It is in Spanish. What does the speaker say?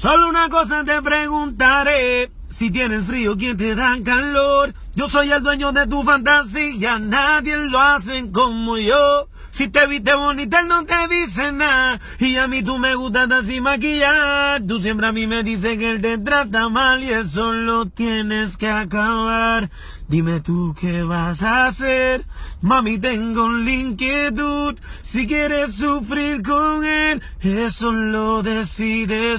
Solo una cosa te preguntaré. Si tienes frío, ¿quién te da calor? Yo soy el dueño de tu fantasía, nadie lo hace como yo. Si te viste bonita, él no te dice nada. Y a mí tú me gustas así maquillar. Tú siempre a mí me dices que él te trata mal y eso lo tienes que acabar. Dime tú qué vas a hacer. Mami, tengo la inquietud. Si quieres sufrir con él, eso lo decides.